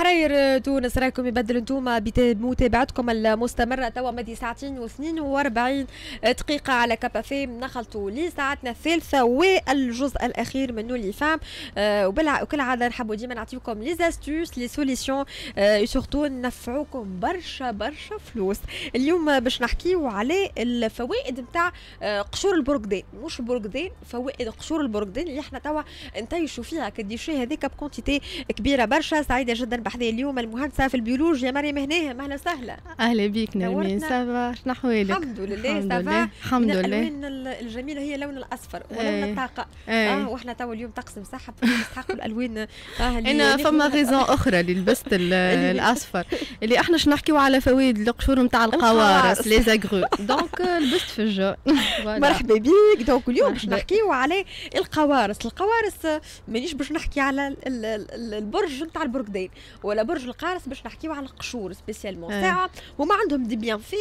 حرير تونس رايكم يبدل انتوما بمتابعتكم المستمره توا مدي ساعتين و42 دقيقه على كابا فيم نخلطوا لساعتنا الثالثه والجزء الاخير من نولي فام آه وكالعاده نحبوا ديما نعطيكم لي زاستوس لي سوليسيون آه نفعوكم برشا برشا فلوس اليوم باش نحكيو على الفوائد نتاع آه قشور البرقدان مش برقدان فوائد قشور البرقدان اللي احنا توا نتايشوا فيها كديشي هذيك بكونتيتي كبيره برشا سعيده جدا بحذا اليوم المهندسه في البيولوجيا مريم هنا اهلا وسهلا اهلا بيك نرمين سافا شنو احوالك الحمد لله سافا الحمد لله الالوان الجميله هي لون الاصفر ولون إيه. الطاقه إيه. اه واحنا توا اليوم طقس مسحب نستحقوا الالوان آه، انا فما غيزون اخرى اللي لبست الاصفر اللي احنا شنو نحكيو على فوائد القشور نتاع القوارص لي زاغرو دونك لبست في الجو مرحبا بيك دونك اليوم باش نحكيو على القوارص القوارص مانيش باش نحكي على البرج نتاع البركدين ولا برج القارس باش نحكيو على القشور سبيسيالمون آه. ساعه وما عندهم دي بيان في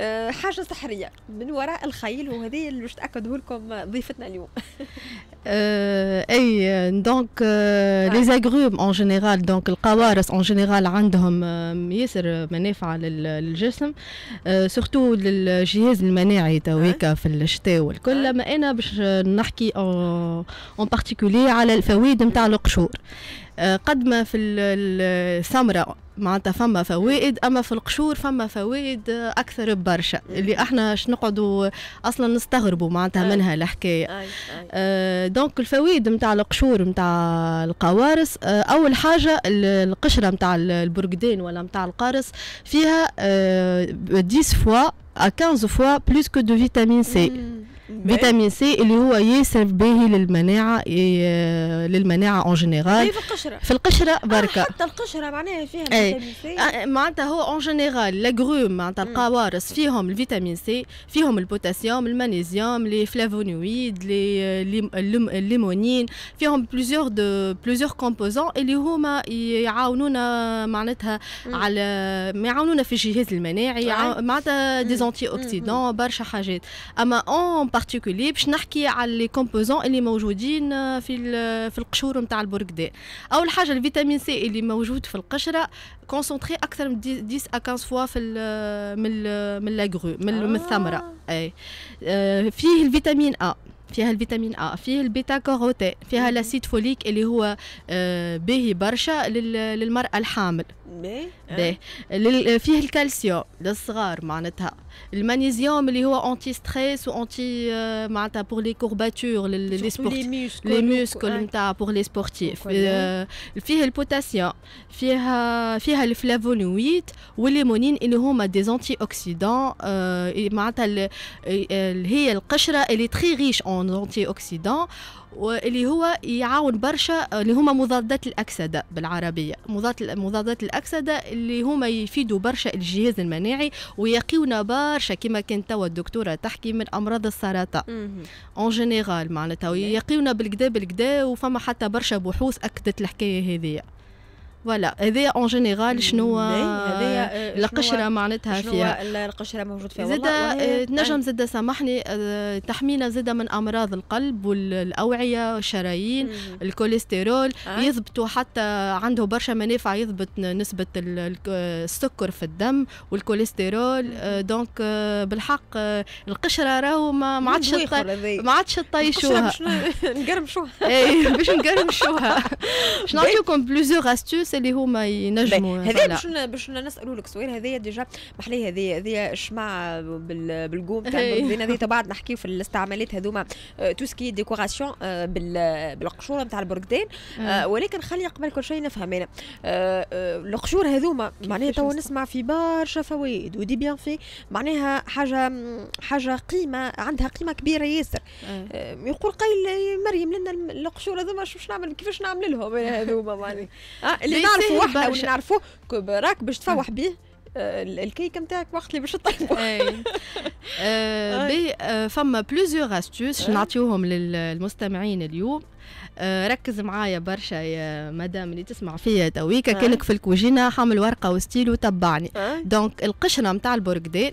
آه، حاجه سحريه من وراء الخيل وهذه اللي باش تاكده لكم ضيفتنا اليوم آه، اي دونك لي زاغروم اون جينيرال دونك القوارص اون جينيرال عندهم ياسر منافع للجسم سورتو للجهاز المناعي تويكا في الشتاء والكل اما انا باش نحكي اون بارتيكولي على الفوائد نتاع القشور آه، قد ما في الثمرة معناتها فما فوائد اما في القشور فما فوائد اكثر برشا اللي احنا اش نقعدوا اصلا نستغربوا معناتها منها الحكايه أي. أي. آه، دونك الفوائد نتاع القشور نتاع القوارص آه، اول حاجه القشره نتاع البرقدين ولا نتاع القارص فيها 10 فوا 15 فوا بلوس كو دو فيتامين سي مم. فيتامين سي اللي هو ياسر باهي للمناعه للمناعه اون إيه، جينيرال في القشره في القشره بركه آه حتى القشره معناها فيها إيه. فيتامين سي آه، معناتها هو اون جينيرال لاغروم معناتها القوارص فيهم الفيتامين سي فيهم البوتاسيوم المغنيسيوم لي فلافونويد لي الليمونين فيهم بليزيوغ دو بليزيوغ كومبوزون اللي هما يعاونونا معناتها على يعاونونا في الجهاز المناعي معناتها دي زونتي اوكسيدون برشا حاجات اما اون بارتيكولي باش نحكي على لي كومبوزون اللي موجودين آه، في في القشور نتاع البرك دي اول حاجه الفيتامين سي اللي موجود في القشره كونسونتري اكثر من 10 ا 15 فوا في من من لاغرو من, آه. من الثمره اي آه، فيه الفيتامين ا فيها الفيتامين ا فيه البيتا كاروتين فيها الاسيد فوليك اللي هو آه، به برشا للمراه الحامل به فيه الكالسيوم للصغار معناتها le magnésium est anti stress euh, anti pour les courbatures les les muscles pour les sportifs il euh, y le potassium euh, le flavonoïde et le limonine des antioxydants et mata elle la est très riche en antioxydants واللي هو يعاون برشا اللي هما مضادات الاكسده بالعربيه مضادات الاكسده اللي هما يفيدوا برشا الجهاز المناعي ويقيونا برشا كما كانت توا الدكتوره تحكي من امراض السرطان اون جينيرال معناتها يقيونا بالكدا بالكدا وفما حتى برشا بحوث اكدت الحكايه هذه فوالا هذايا اون جينيرال شنو آه، آه، هو القشره معناتها فيها القشره موجود فيها زاد تنجم آه، زاد سامحني تحمينا زاد من امراض القلب والاوعيه والشرايين الكوليسترول يثبتوا حتى عنده برشا منافع يثبت نسبه السكر في الدم والكوليسترول دونك بالحق القشره راهو ما عادش ما عادش طيشوها نقرمشوها إيه، باش نقرمشوها باش نعطيكم بلوزيغ استوس الناس اللي هما طيب، ينجموا هذا باش باش نسالوا لك سؤال هذايا ديجا محليه هذايا هذايا شمع بالقوم تاع هذه بعد نحكيو في الاستعمالات هذوما تو سكي ديكوراسيون بالقشور نتاع البركدان آه. آه، ولكن خلي قبل كل شيء نفهم انا آه، القشور هذوما معناها تو نسمع في برشا فوائد ودي بيان في معناها حاجه حاجه قيمه عندها قيمه كبيره ياسر يقول قايل مريم لنا القشور هذوما شو نعمل كيفاش نعمل لهم هذوما معناها اللي نعرفه احنا واللي نعرفوه راك باش تفوح آه. بيه آه، الكيك نتاعك وقت اللي باش تطيبو آه، بي فما بلوزيوغ استوس نعطيوهم للمستمعين اليوم آه، ركز معايا برشا يا مدام اللي تسمع فيا تويكا آه. كانك في الكوجينه حامل ورقه وستيل وتبعني آه. دونك القشره نتاع البرقدان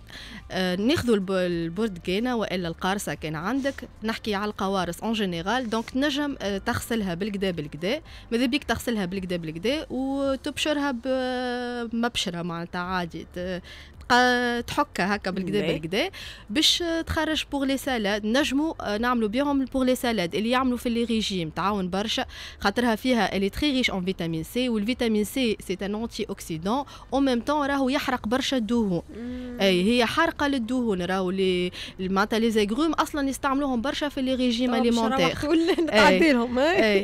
ناخذوا البرتقانه والا القارصه كان عندك نحكي على القوارص اون جينيرال دونك نجم تغسلها بالكدا بالكدا ماذا بيك تغسلها بالكدا بالكدا وتبشرها بمبشره معناتها عادي تبقى تحكها هكا بالكدا بالكدا باش تخرج بوغ لي سالاد نجموا نعملوا بيهم بوغ لي سالاد اللي يعملوا في لي ريجيم تعاون برشا خاطرها فيها اللي تري ريش اون فيتامين سي والفيتامين سي سي ان اونتي اوكسيدون او ميم طون راهو يحرق برشا الدهون اي هي حارقه للدهون راهو لي معناتها لي زيغروم اصلا يستعملوهم برشا في لي ريجيم اليمونتير نعديلهم اي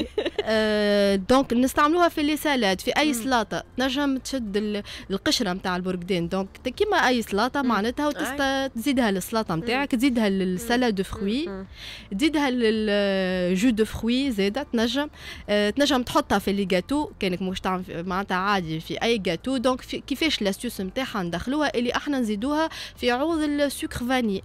دونك آه، نستعملوها في لي سالاد في اي سلاطه تنجم تشد القشره نتاع البرقدين دونك كيما اي سلطه معناتها وتزيدها للسلطه نتاعك تزيدها للسلا دو فروي تزيدها للجو دو فروي زاده تنجم آه، تنجم تحطها في لي جاتو كانك مش تعمل معناتها عادي في اي جاتو دونك كيفاش لاستيوس نتاعها ندخلوها اللي احنا نزيدوها في عوض السكر فاني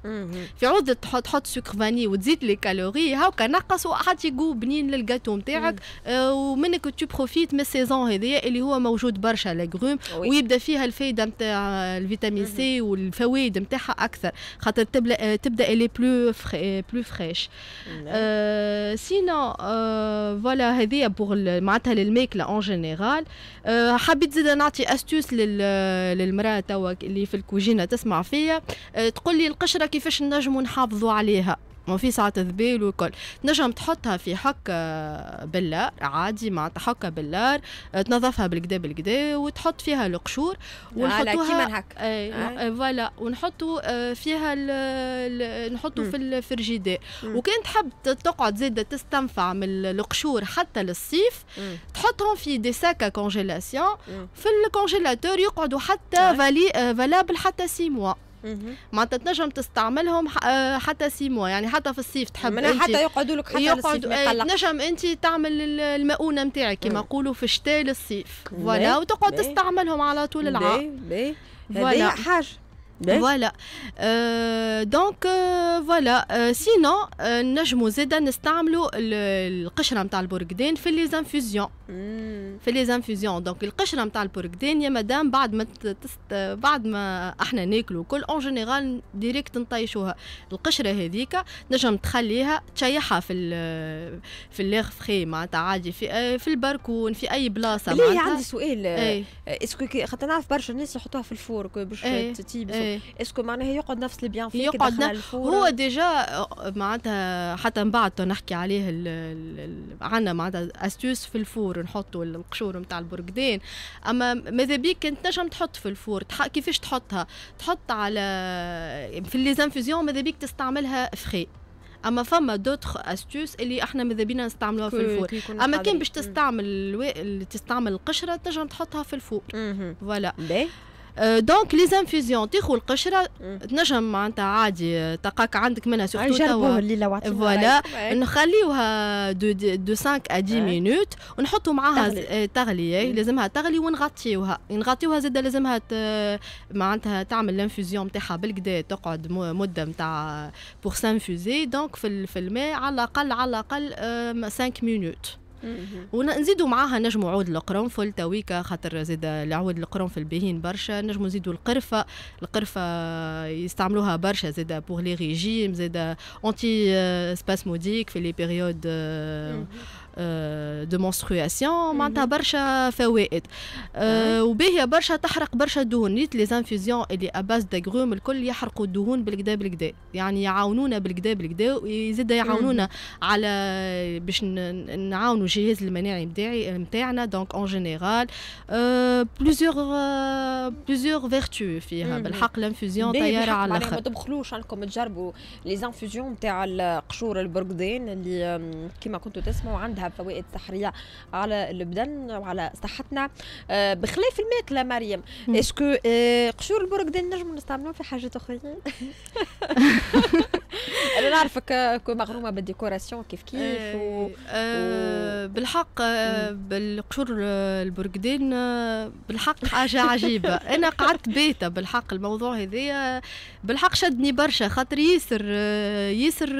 في عوض تحط تحط سكر فاني وتزيد لي كالوري هاكا نقص وحتى يجو بنين للجاتو نتاعك آه، ومنك تو بروفيت من السيزون هذيا اللي هو موجود برشا لا ويبدا فيها الفايده نتاع الفيتامين فيتامين سي والفوائد نتاعها اكثر خاطر تبدا تبدا الي بلو بلو فريش سينا فوالا هذه بور معناتها للماكله اون آه، جينيرال حبيت زيد نعطي استوس للمراه توا اللي في الكوجينه تسمع فيا آه، تقول لي القشره كيفاش نجموا نحافظوا عليها ما في ساعة ذبيل وكل تنجم تحطها في حك آه، بلار عادي مع تحك بلار آه، تنظفها بالكدا بالكدا وتحط فيها القشور ونحطوها آه، فوالا آه. ونحطوا فيها ال... نحطوا في في الجداء وكان تحب تقعد زيد تستنفع من القشور حتى للصيف تحطهم في دي ساكا كونجيلاسيون في الكونجيلاتور يقعدوا حتى فالي فالابل حتى سي mois. معناتها تنجم تستعملهم آه، حتى سي موا يعني حتى في الصيف تحب انت حتى يقعدوا لك حتى يقعد ايه تنجم انت تعمل المؤونه نتاعك كما يقولوا في الشتاء للصيف فوالا وتقعد تستعملهم على طول العام باهي هذه حاجه فوالا دونك فوالا سينو نجمو زادا نستعملوا القشره نتاع البرقدين في لي زانفوزيون hmm. في لي زانفوزيون دونك القشره نتاع البرقدين يا مدام بعد ما تست بعد ما احنا ناكلو كل اون جينيرال ديريكت نطيشوها القشره هذيك نجم تخليها تشيحها في ال في الليغ فخي معناتها عادي في آه، في البركون في اي بلاصه معناتها عندي سؤال إيه. اسكو خاطر نعرف برشا ناس يحطوها في الفور باش إيه. تطيب إيه. إيه. اسكو معناها يقعد نفس بيان فيك يقعد نفس هو ديجا أه، معناتها حتى من بعد نحكي عليه عندنا معناتها استيوس في الفور نحطوا القشور نتاع البرقدين اما ماذا بيك كنت نجم تحط في الفور كيفاش تحطها تحط على في ليزانفوزيون ماذا بيك تستعملها فخي اما فما دوتر استيوس اللي احنا ماذا بينا نستعملوها في الفور اما كان باش تستعمل تستعمل القشره تنجم تحطها في الفور فوالا دونك لي زانفيزيون تيخو القشره تنجم معناتها عادي تلقاك عندك منها سورتو نجربوه الليله وعطينا فوالا نخليوها دو دو 5 ا 10 مينوت ونحطوا معاها تغلي لازمها تغلي ونغطيوها نغطيوها زاد لازمها معناتها تعمل الانفيزيون نتاعها بالكدا تقعد مده نتاع بور سانفيزي دونك في الماء على الاقل على الاقل 5 مينوت ونزيدوا معاها نجموا عود القرنفل تويكا خاطر زيد العود القرنفل باهين برشا نجموا نزيدوا القرفه القرفه يستعملوها برشا زيد بوغ لي ريجيم زيد اونتي سباسموديك في لي بيريود آه، دو مونسترواسيون معناتها برشا فوائد آه، نعم. وباهيه برشا تحرق برشا دهون نيت لي زانفيزيون اللي اباز دغروم الكل يحرقوا الدهون بالكدا بالكدا يعني يعاونونا بالكدا بالكدا ويزيد يعاونونا على باش نعاونوا الجهاز المناعي نتاعي نتاعنا آه، دونك اون جينيرال بليزيور بليزيور فيرتو فيها بالحق لانفيزيون طياره على الاخر ما تبخلوش عندكم تجربوا لي زانفيزيون نتاع القشور البرقدين اللي كيما كنتوا تسمعوا عندها فوائد صحيه على البدن وعلى صحتنا آه، بخلاف الماكله مريم اسكو آه، قشور البرقدان نجم نستعملوه في حاجات اخرى انا نعرفك مغرومه بالديكوراسيون كيف كيف و... إيه، إيه، و... بالحق آه، بالقشور آه، البرقدين آه، بالحق حاجه عجيبه انا قعدت بيتا بالحق الموضوع هذايا بالحق شدني برشا خاطر ياسر ياسر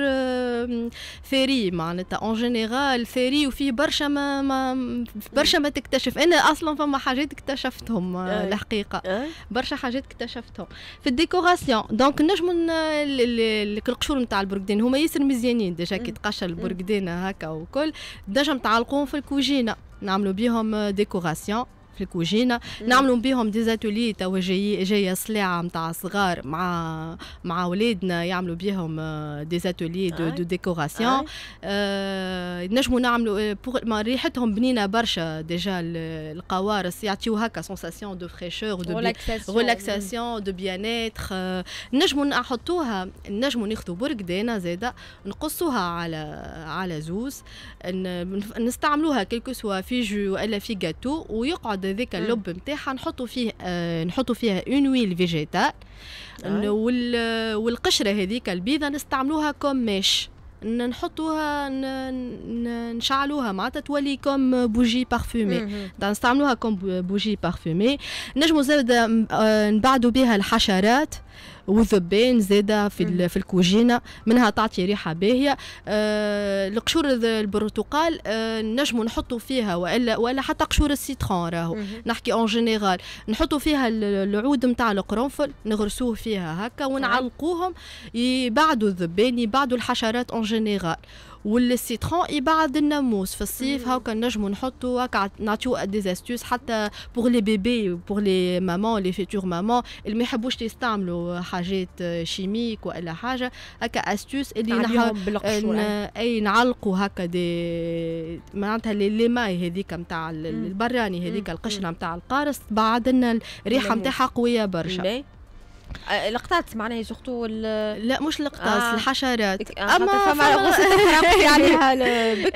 ثري معناتها اون جينيرال ثري وفيه برشا ما, ما برشا ما تكتشف انا اصلا فما حاجات اكتشفتهم الحقيقه برشا حاجات اكتشفتهم في الديكوراسيون دونك نجم القشور نتاع البرقدين هما ياسر مزيانين ديجا كي تقشر البرقدين هكا وكل ديجا تعلقوهم في الكوجينه نعملو بيهم ديكوراسيون في الكوجينه نعملوا بهم دي زاتولي توا جايه سلعه نتاع صغار مع مع اولادنا يعملوا بهم دي زاتولي دو, دو ديكوراسيون آه نجموا نعملوا آه، ريحتهم بنينه برشا ديجا القوارص يعطيو هكا سونساسيون دو فريشور دو ريلاكساسيون دو بيان اتر نجموا نحطوها نجموا ناخذوا برقدانه زاده نقصوها على على زوز نستعملوها كيلكو سوا في جو ولا في جاتو ويقعد هذاك اللب نتاعها نحطوا فيه آه نحطوا فيها اون ويل فيجيتال وال والقشره هذيك البيضه نستعملوها كوم ماش نحطوها نشعلوها معناتها تولي كوم بوجي بارفومي نستعملوها كوم بوجي بارفومي نجمو زاد آه، نبعدو بها الحشرات والذبان زاده في في الكوجينه منها تعطي ريحه باهيه آه القشور البرتقال آه نجموا نحطوا فيها والا ولا حتى قشور السيترون راهو نحكي اون جينيرال نحطوا فيها العود نتاع القرنفل نغرسوه فيها هكا ونعلقوهم يبعدوا الذبان يبعدوا الحشرات اون جينيرال والسيترون يبعد الناموس في الصيف هاكا نجمو نحطو هاكا نعطيو دي استيوس حتى بوغ لي بيبي بوغ لي مامون لي فيتور مامون اللي ما يحبوش يستعملوا حاجات شيميك ولا حاجه هاكا استيوس اللي نحن آه. اي نعلقوا هكا دي معناتها لي ماي هذيك نتاع البراني هذيك القشره نتاع القارص بعد لنا الريحه نتاعها قويه برشا لقطات معناها سورتو لا مش لقطات آه. الحشرات آه، اما فما قصه عليها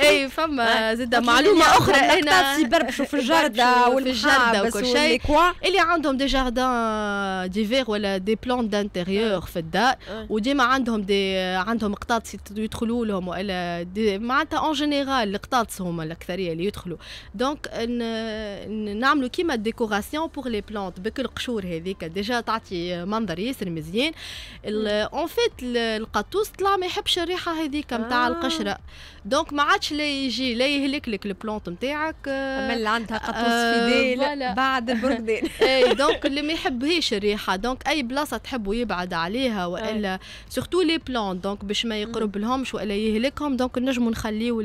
اي فما يعني. إيه، آه. زاد معلومه اخرى انا يبربشوا في الجردة والجردة وكل شيء اللي آه. عندهم دي جاردان ديفير ولا دي بلان دانتيريور في الدار وديما عندهم دي عندهم قطاط يدخلوا لهم ولا معناتها اون جينيرال القطاط هما الاكثريه اللي يدخلوا دونك نعملوا كيما ديكوراسيون بور لي بلانت بك القشور هذيك ديجا تعطي منظر ياسر مزيان اون فيت القطوس طلع ما يحبش الريحه هذيك نتاع آه. القشره دونك ما عادش لا يجي لا يهلك لك البلونت نتاعك بل عندها قطوس آه، فيديل بعد بردين اي دونك اللي ما يحبهاش الريحه دونك اي بلاصه تحبوا يبعد عليها والا سورتو لي بلونت دونك باش ما يقرب لهمش والا يهلكهم دونك نجموا نخليو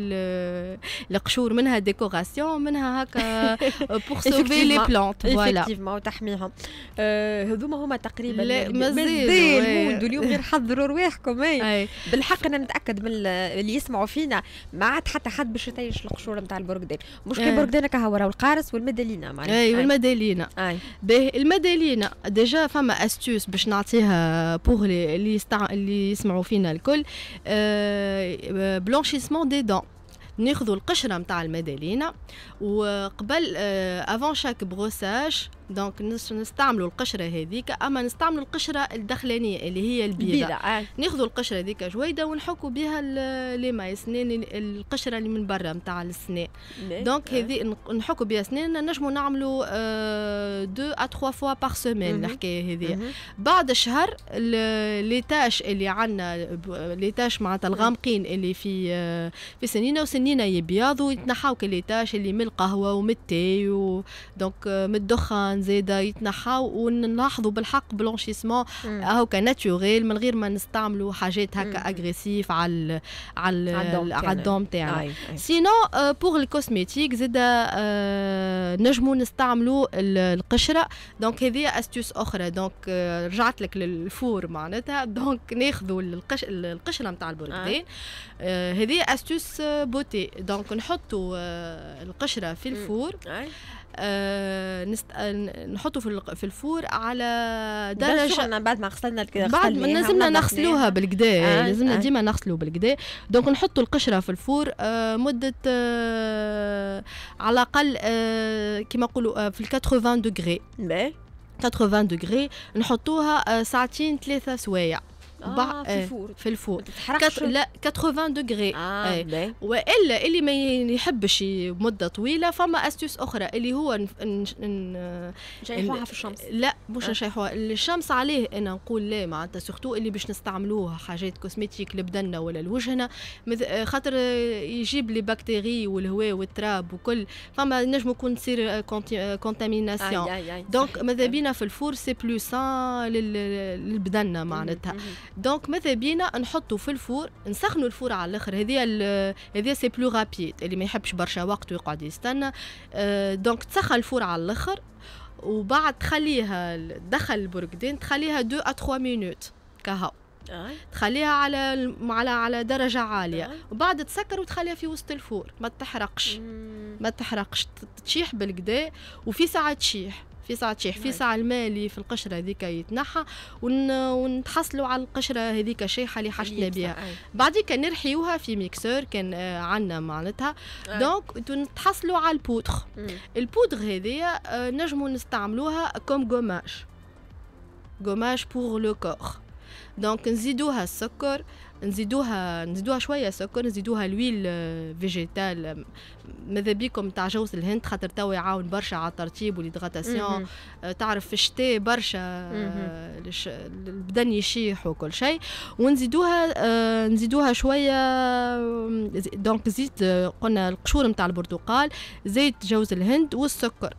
القشور منها ديكوراسيون منها هكا بور سوفي لي بلونت فوالا وتحميهم آه، هذوما هما تقريبا لا يعني مازال مود اليوم غير حضروا رواحكم اي بالحق انا نتاكد من اللي يسمعوا فينا ما عاد حتى حد باش يطيش القشور نتاع البرقدان مش كي البرقدان كهو راهو القارص والمدالينا معناها اي والمدالينا اي المدالينا ديجا فما استيوس باش نعطيها بوغ اللي اللي يسمعوا فينا الكل آه، بلونشيسمون دي دون ناخذوا القشره نتاع المدالينا وقبل افون شاك بروساج دونك نستعملوا القشره هذيك اما نستعملوا القشره الدخلانيه اللي هي البيضه آه. ناخذوا القشره هذيك جويده ونحكوا بها لي ماي سنين القشره اللي من برا نتاع السنان دونك هذي نحكوا بها اسناننا نجموا نعملوا آه دو ا تخوا فوا باغ سيمين الحكايه هذه بعد شهر لي تاش اللي عندنا لي تاش معناتها الغامقين اللي في آه في سنينه وسنينه يبيضوا يتنحاو كلي تاش اللي من القهوه ومن التاي دونك آه، من الدخان زاده يتنحاو ونلاحظوا بالحق بلونشيسمون هاكا ناتوريل من غير ما نستعملوا حاجات هكا اغريسيف على على على الدوم تاعنا سينو بور الكوزميتيك زاده نجمو نستعملوا القشره دونك هذه استوس اخرى دونك euh، رجعت لك للفور معناتها دونك ناخذوا القشره نتاع البركدين euh، هذه استوس بوتي دونك نحطوا euh، القشره في الفور آه، آه، نحطه في في الفور على درجه بعد ما غسلنا بعد ما لازمنا نغسلوها بالكدا آه، لازمنا ديما نغسلو بالكدا دونك نحطوا القشره في الفور مده على الاقل كما نقولوا في 80 دغري 80 دغري نحطوها ساعتين ثلاثه سوايع آه في الفور euh, في الفور كتر... لا 80 دغري آه والا اللي ما يحبش مده طويله فما استوس اخرى اللي هو ن... ن... ن... نشيحوها في الشمس لا مش آه. نشيحوها الشمس عليه انا نقول لا معناتها سورتو اللي باش نستعملوه حاجات كوسمتيك لبدنا ولا لوجهنا مذ... خاطر يجيب لي بكتيري والهواء والتراب وكل فما نجم يكون تصير كونتاميناسيون دونك ماذا بينا في الفور سي بلو سان لل... للبدنا معناتها دونك ماذا بينا نحطو في الفور نسخنو الفور على الاخر هذه هذه سي بلو رابيد اللي ما يحبش برشا وقت ويقعد يستنى دونك آه، تسخن الفور على الاخر وبعد تخليها دخل البرقدين تخليها 2 ا 3 مينوت كهو آه. تخليها على على على درجه عاليه آه. وبعد تسكر وتخليها في وسط الفور ما تحرقش ما تحرقش تشيح بالقدا وفي ساعه تشيح في ساعه تشيح في نعم. ساعه المالي في القشره هذيك يتنحى ونتحصلوا على القشره هذيك شيحة اللي حشنا بها بعديك نرحيوها في ميكسور كان آه، عندنا معناتها دونك نتحصلوا على البودغ البودغ هذيا آه، نجموا نستعملوها كوم قماش قماش بوغ لو كور دونك نزيدوها السكر نزيدوها نزيدوها شويه سكر نزيدوها لويل فيجيتال آه، آه، ماذا بيكم تاع جوز الهند خاطر توا يعاون برشا على الترطيب وليدغاتاسيون آه، تعرف في الشتاء برشا البدن يشيح وكل شيء ونزيدوها نزيدوها شويه دونك زيت قلنا القشور نتاع البرتقال زيت جوز الهند والسكر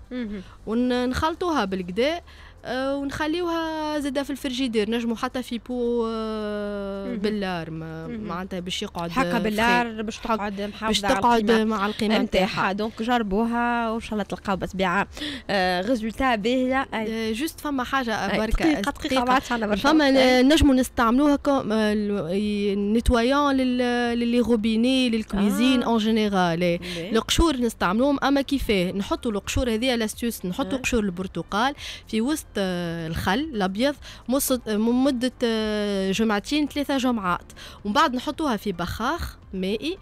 ونخلطوها بالكدا آه، ونخليوها زاده في الفريجيدير نجمو حتى في بو آه، باللار معناتها باش يقعد هكا آه، بالار باش تقعد محافظه باش تقعد مع القيمه نتاعها دونك جربوها وان شاء الله تلقاو بطبيعه ريزولتا باهيه جوست فما حاجه بركه دقيقه دقيقه فما إيه. نجمو نستعملوها نتوايون للي روبيني للكويزين اون جينيرال القشور نستعملوهم اما كيفاه نحطوا القشور هذه لاستيوس نحطوا قشور البرتقال في وسط آه، الخل الابيض آه، مده آه، جمعتين ثلاثه جمعات ومن بعد نحطوها في بخاخ مائي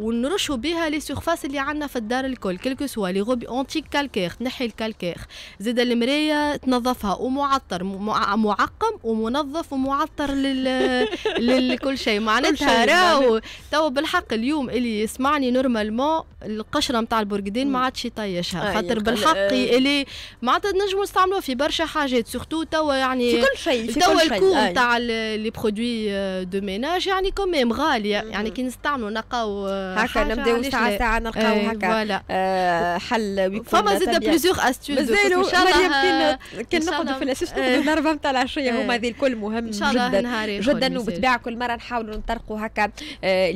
ونرشوا بها لي سيرفاس اللي عندنا في الدار الكل كلكو سوا لي غوبي اونتيك كالكير تنحي الكالكير زيد المرايه تنظفها ومعطر معقم ومنظف ومعطر لل... لكل شيء معناتها راهو تو بالحق اليوم اللي يسمعني نورمالمون القشره نتاع البرقدين ما عادش يطيشها خاطر بالحق اللي معناتها نجموا نستعملوه في برشا حاجات سورتو توا يعني في كل شيء في توا الكو نتاع لي برودوي دو ميناج يعني كوميم غاليه يعني كي نستعملوا نقاو هكا نبداو ساعه ساعه نلقاو آه، هكا آه حل فما زاد بليزيور استيوز مازالوا مريم آه، كان نقعدوا في الاساس نقعدوا آه. نهار فهمت العشيه هما هذه الكل مهم جدا جدا وبالطبيعه كل مره نحاولوا نطرقوا هكا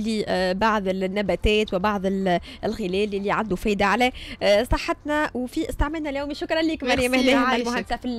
لبعض النباتات وبعض الغلال اللي عنده فايده على صحتنا وفي استعمالنا اليومي شكرا لك مريم هنا المهندسه في